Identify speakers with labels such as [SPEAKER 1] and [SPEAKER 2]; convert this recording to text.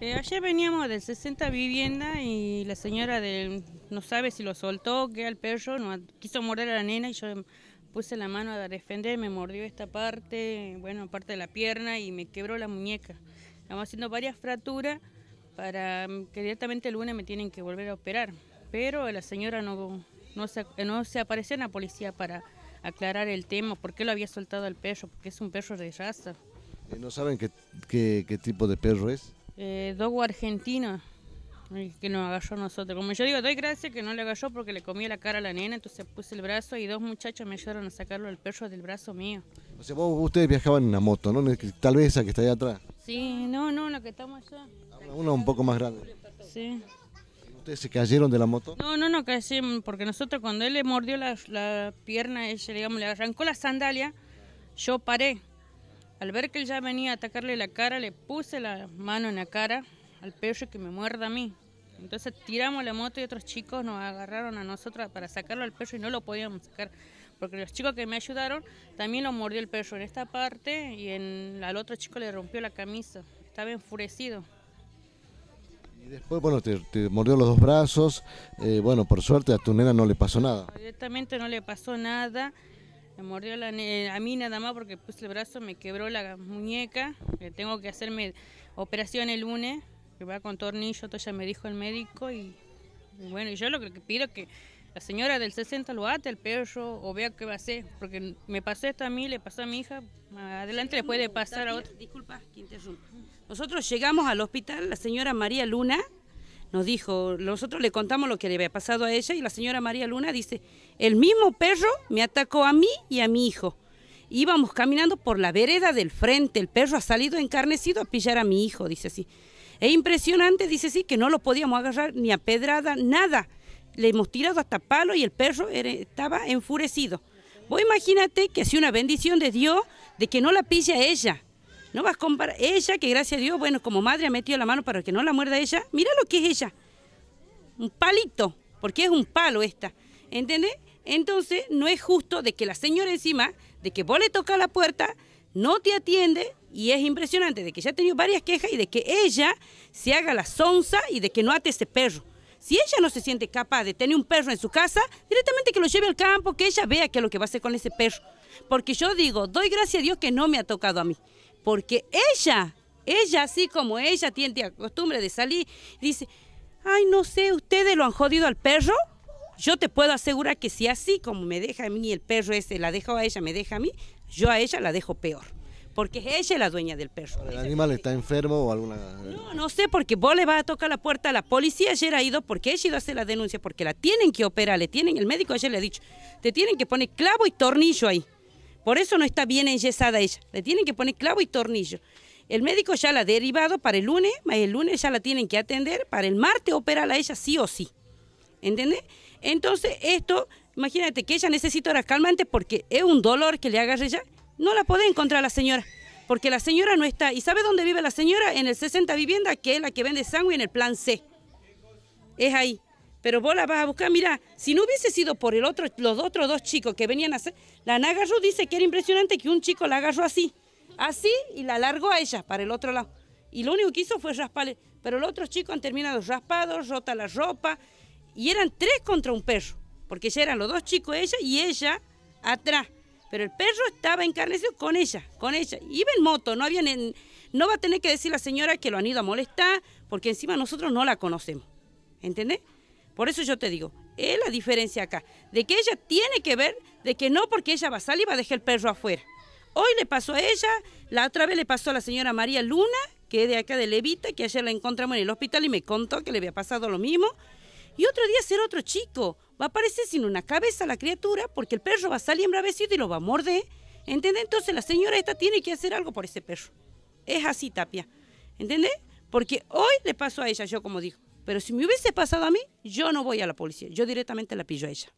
[SPEAKER 1] Eh, ayer veníamos del 60 vivienda y la señora no sabe si lo soltó, que al perro, no, quiso morder a la nena y yo em, puse la mano a defender, me mordió esta parte, bueno, parte de la pierna y me quebró la muñeca. Estamos haciendo varias fracturas para mm, que directamente el lunes me tienen que volver a operar. Pero la señora no, no, se, no se apareció en la policía para aclarar el tema, por qué lo había soltado al perro, porque es un perro de raza.
[SPEAKER 2] Eh, ¿No saben qué, qué, qué tipo de perro es?
[SPEAKER 1] eh, dogo argentino que nos agarró a nosotros. Como yo digo, doy gracias que no le agarró porque le comía la cara a la nena, entonces puse el brazo y dos muchachos me ayudaron a sacarlo al perro del brazo mío.
[SPEAKER 2] O sea, vos, ustedes viajaban en una moto, ¿no? Tal vez esa que está allá atrás.
[SPEAKER 1] Sí, no, no, la que estamos allá.
[SPEAKER 2] Ah, una un poco más grande. Sí. ¿Ustedes se cayeron de la moto?
[SPEAKER 1] No, no, no porque nosotros cuando él le mordió la, pierna, ella digamos, le arrancó la sandalia, yo paré al ver que él ya venía a atacarle la cara, le puse la mano en la cara al perro que me muerda a mí. Entonces tiramos la moto y otros chicos nos agarraron a nosotros para sacarlo al perro y no lo podíamos sacar. Porque los chicos que me ayudaron también lo mordió el perro en esta parte y en, al otro chico le rompió la camisa. Estaba enfurecido.
[SPEAKER 2] Y después, bueno, te, mordió los dos brazos. Eh, bueno, por suerte a Tunera no le pasó nada.
[SPEAKER 1] Directamente no le pasó nada. Me mordió a mí nada más porque puse el brazo, me quebró la muñeca. Que tengo que hacerme operación el lunes, que va con tornillo, todo ya me dijo el médico. Y, y bueno, yo lo que pido que la señora del 60 lo ate el perro o vea qué va a hacer, porque me pasó esto a mí, le pasó a mi hija, adelante le puede pasar a otra. Disculpa que Nosotros llegamos
[SPEAKER 3] al hospital, la señora María Luna, nos dijo, nosotros le contamos lo que le había pasado a ella y la señora María Luna dice, el mismo perro me atacó a mí y a mi hijo. Íbamos caminando por la vereda del frente, el perro ha salido encarnecido a pillar a mi hijo, dice así. Es impresionante, dice sí, que no lo podíamos agarrar ni a pedrada, nada. Le hemos tirado hasta palo y el perro estaba enfurecido. Vos imagínate que hacía una bendición de Dios de que no la a ella, no vas a comparar. Ella, que gracias a Dios, bueno, como madre ha metido la mano para que no la muerda ella. Mira lo que es ella. Un palito, porque es un palo esta. ¿Entendés? Entonces, no es justo de que la señora encima, de que vos le tocas la puerta, no te atiende y es impresionante de que ya ha tenido varias quejas y de que ella se haga la sonza y de que no ate ese perro. Si ella no se siente capaz de tener un perro en su casa, directamente que lo lleve al campo, que ella vea qué es lo que va a hacer con ese perro. Porque yo digo, doy gracias a Dios que no me ha tocado a mí porque ella, ella así como ella tiene la costumbre de salir, dice, ay, no sé, ¿ustedes lo han jodido al perro? Yo te puedo asegurar que si así como me deja a mí el perro ese, la dejo a ella, me deja a mí, yo a ella la dejo peor. Porque ella es la dueña del perro. ¿El
[SPEAKER 2] animal está enfermo o alguna.? No,
[SPEAKER 3] no sé, porque vos le vas a tocar la puerta a la policía. Ayer ha ido porque ella ha ido a hacer la denuncia, porque la tienen que operar, le tienen. El médico ayer le ha dicho: te tienen que poner clavo y tornillo ahí. Por eso no está bien enyesada ella. Le tienen que poner clavo y tornillo. El médico ya la ha derivado para el lunes, más el lunes ya la tienen que atender, para el martes operarla ella sí o sí. ¿Entendés? Entonces, esto, imagínate que ella necesita horas calmantes porque es un dolor que le agarre ya. No la puede encontrar la señora, porque la señora no está. ¿Y sabe dónde vive la señora? En el 60 Vivienda, que es la que vende sangre en el plan C. Es ahí. Pero vos la vas a buscar, mira, si no hubiese sido por el otro, los otros dos chicos que venían a hacer, la agarró, dice que era impresionante que un chico la agarró así, así y la largó a ella para el otro lado. Y lo único que hizo fue rasparle, pero los otros chicos han terminado raspados, rota la ropa, y eran tres contra un perro, porque ya eran los dos chicos ella y ella atrás. Pero el perro estaba encarnecido con ella, con ella. Iba en moto, no habían no va a tener que decir la señora que lo han ido a molestar, porque encima nosotros no la conocemos. ¿Entendés? Por eso yo te digo, es la diferencia acá, de que ella tiene que ver, de que no porque ella va a salir y va a dejar el perro afuera. Hoy le pasó a ella, la otra vez le pasó a la señora María Luna, que es de acá de Levita, que ayer la encontramos en el hospital y me contó que le había pasado lo mismo. Y otro día ser otro chico, va a aparecer sin una cabeza la criatura porque el perro va a salir embravecido y lo va a morder. ¿Entendés? Entonces la señora esta tiene que hacer algo por ese perro. Es así, Tapia. ¿Entendés? Porque hoy le pasó a ella, yo como digo. Pero si me hubiese pasado a mí, yo no voy a la policía, yo directamente la pillo a ella.